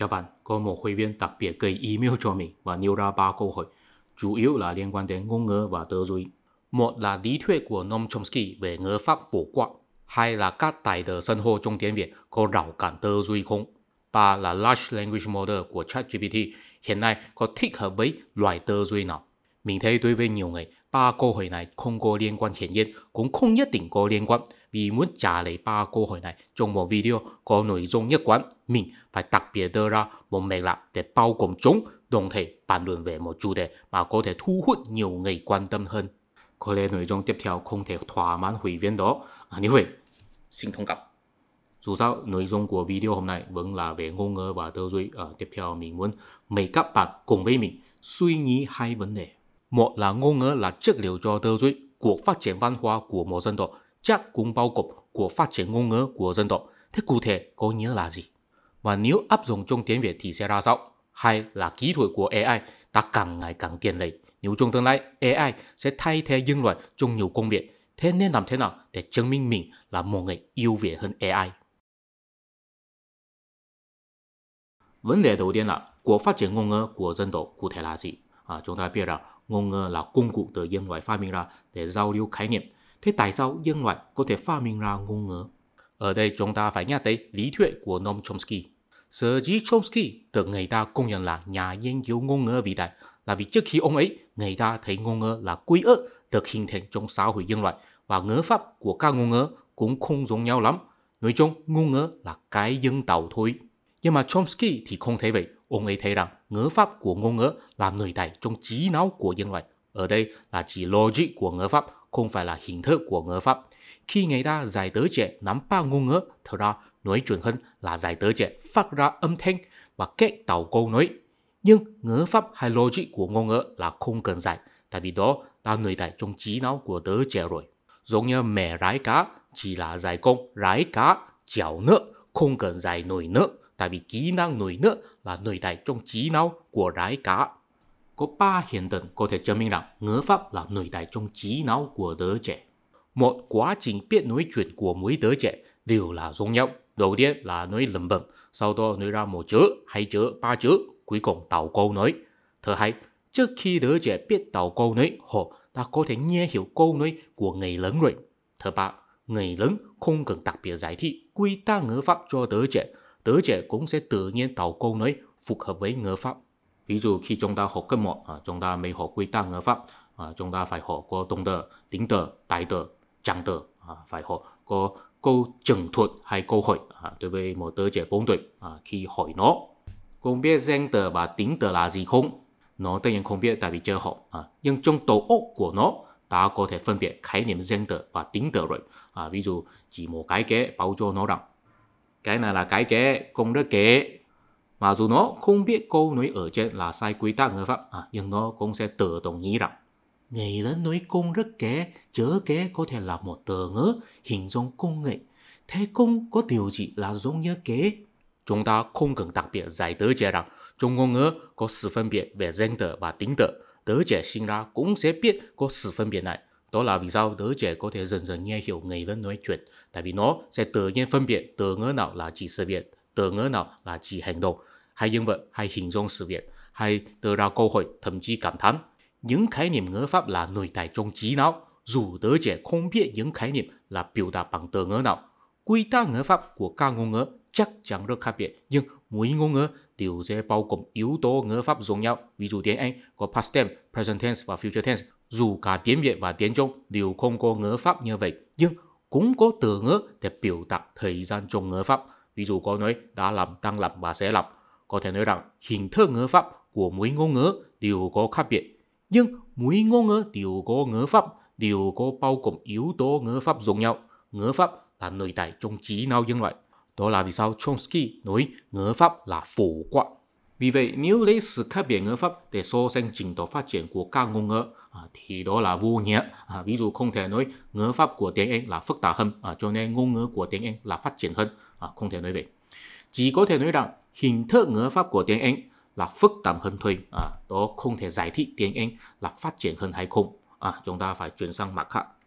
Các bạn có một hội viên đặc biệt gửi email cho mình và nêu ra ba câu hỏi, chủ yếu là liên quan đến ngôn ngữ và tư duy. Một là lý thuyết của Noam Chomsky về ngữ pháp phổ quát, hai là các tài tờ sân hô trong tiếng Việt có rào cản tư duy không, ba là Large Language Model của ChatGPT hiện nay có thích hợp với loại tư duy nào. Mình thấy đối với nhiều người, ba câu hỏi này không có liên quan hiện nhiên, cũng không nhất định có liên quan. Vì muốn trả lời ba câu hỏi này trong một video có nội dung nhất quán, mình phải đặc biệt đưa ra một mệnh lệnh để bao gồm chúng, đồng thời bàn luận về một chủ đề mà có thể thu hút nhiều người quan tâm hơn. Có lẽ nội dung tiếp theo không thể thỏa mãn hội viên đó. À, như vậy, xin thông cảm. Dù sao, nội dung của video hôm nay vẫn là về ngôn ngữ và tư duy. À, tiếp theo mình muốn mời các bạn cùng với mình suy nghĩ hai vấn đề. Một là ngôn ngữ là chất liệu cho tư duy của phát triển văn hóa của một dân tộc, chắc cũng bao gồm của phát triển ngôn ngữ của dân tộc. Thế cụ thể có nghĩa là gì? Và nếu áp dụng trong tiếng Việt thì sẽ ra sao? Hay là kỹ thuật của AI đã càng ngày càng tiền lệ. Nếu trong tương lai AI sẽ thay thế nhân loại trong nhiều công việc, thế nên làm thế nào để chứng minh mình là một người yêu việt hơn AI? Vấn đề đầu tiên là của phát triển ngôn ngữ của dân tộc cụ thể là gì? À, chúng ta biết rằng ngôn ngữ là công cụ từ nhân loại phát minh ra để giao lưu khái niệm. Thế tại sao nhân loại có thể phát minh ra ngôn ngữ? Ở đây chúng ta phải nhắc tới lý thuyết của Noam Chomsky. Sở dĩ Chomsky được người ta công nhận là nhà nghiên cứu ngôn ngữ vĩ đại là vì trước khi ông ấy, người ta thấy ngôn ngữ là quy ước được hình thành trong xã hội nhân loại và ngữ pháp của các ngôn ngữ cũng không giống nhau lắm. Nói chung, ngôn ngữ là cái dân tạo thôi. Nhưng mà Chomsky thì không thấy vậy. Ông ấy thấy rằng ngữ pháp của ngôn ngữ là nổi tại trong trí não của nhân loại. Ở đây là chỉ logic của ngữ pháp, không phải là hình thức của ngữ pháp. Khi người ta giải tớ trẻ nắm ba ngôn ngữ, thật ra nói chuẩn hơn là giải tớ trẻ phát ra âm thanh và kết tạo câu nói. Nhưng ngữ pháp hay logic của ngôn ngữ là không cần giải, tại vì đó là nổi tại trong trí não của tớ trẻ rồi. Giống như mẹ rái cá chỉ là giải công rái cá chảo nước, không cần giải nổi nước tại vì kỹ năng nổi nữa là nổi tại trong trí não của rái cá. Có ba hiện tượng có thể chứng minh rằng ngữ pháp là nổi tại trong trí não của đứa trẻ. Một quá trình biết nói chuyện của mỗi đứa trẻ đều là giống nhau. Đầu tiên là nói lầm bầm sau đó nói ra một chữ, hai chữ, ba chữ, cuối cùng tạo câu nói. Thứ hai, trước khi đứa trẻ biết tạo câu nói, họ đã có thể nghe hiểu câu nói của người lớn rồi. Thứ ba, người lớn không cần đặc biệt giải thích quy tắc ngữ pháp cho đứa trẻ tớ trẻ cũng sẽ tự nhiên tạo câu nói phù hợp với ngữ pháp. Ví dụ khi chúng ta học cấp 1, à, chúng ta mới học quy tắc ngữ pháp, à, chúng ta phải học có động từ, tính từ, đại từ, trạng từ, à, phải học có câu trần thuật hay câu hỏi đối với một đứa trẻ 4 tuổi khi hỏi nó. Không biết danh từ và tính từ là gì không? Nó tất nhiên không biết tại vì chưa học, nhưng trong tổ ốc của nó ta có thể phân biệt khái niệm danh từ và tính từ rồi. À, ví dụ chỉ một cái kế báo cho nó rằng cái này là cái kế, công đức kế. Mà dù nó không biết câu nói ở trên là sai quy tắc người pháp, à, nhưng nó cũng sẽ tự động nghĩ rằng người đến nói công rất kế, chớ kế có thể là một từ ngữ hình dung công nghệ. Thế công có điều gì là giống như kế? Chúng ta không cần đặc biệt giải tớ trẻ rằng Trung ngôn ngữ có sự phân biệt về danh từ và tính từ. Tớ trẻ sinh ra cũng sẽ biết có sự phân biệt này. Đó là vì sao đứa trẻ có thể dần dần nghe hiểu người lớn nói chuyện, tại vì nó sẽ tự nhiên phân biệt từ ngữ nào là chỉ sự việc, từ ngữ nào là chỉ hành động, hay nhân vật, hay hình dung sự việc, hay đưa ra câu hỏi, thậm chí cảm thán. Những khái niệm ngữ pháp là nội tại trong trí não, dù đứa trẻ không biết những khái niệm là biểu đạt bằng từ ngữ nào. Quy tắc ngữ pháp của các ngôn ngữ chắc chắn rất khác biệt, nhưng mỗi ngôn ngữ đều sẽ bao gồm yếu tố ngữ pháp giống nhau. Ví dụ tiếng Anh có past tense, present tense và future tense. Dù cả tiếng Việt và tiếng Trung đều không có ngữ pháp như vậy, nhưng cũng có từ ngữ để biểu đạt thời gian trong ngữ pháp. Ví dụ có nói đã làm, đang làm và sẽ làm. Có thể nói rằng hình thức ngữ pháp của mỗi ngôn ngữ đều có khác biệt. Nhưng mỗi ngôn ngữ đều có ngữ pháp, đều có bao gồm yếu tố ngữ pháp giống nhau. Ngữ pháp là nội tại trong trí não nhân loại. Đó là vì sao Chomsky nói ngữ pháp là phổ quát vì vậy, nếu lấy sự khác biệt ngữ pháp để so sánh trình độ phát triển của các ngôn ngữ à, thì đó là vô nghĩa. À, ví dụ không thể nói ngữ pháp của tiếng Anh là phức tạp hơn, à, cho nên ngôn ngữ của tiếng Anh là phát triển hơn, không thể nói vậy. Chỉ có thể nói rằng hình thức ngữ pháp của tiếng Anh là phức tạp hơn thôi. đó không thể giải thích tiếng Anh là phát triển hơn hay không. chúng ta phải chuyển sang mặt khác.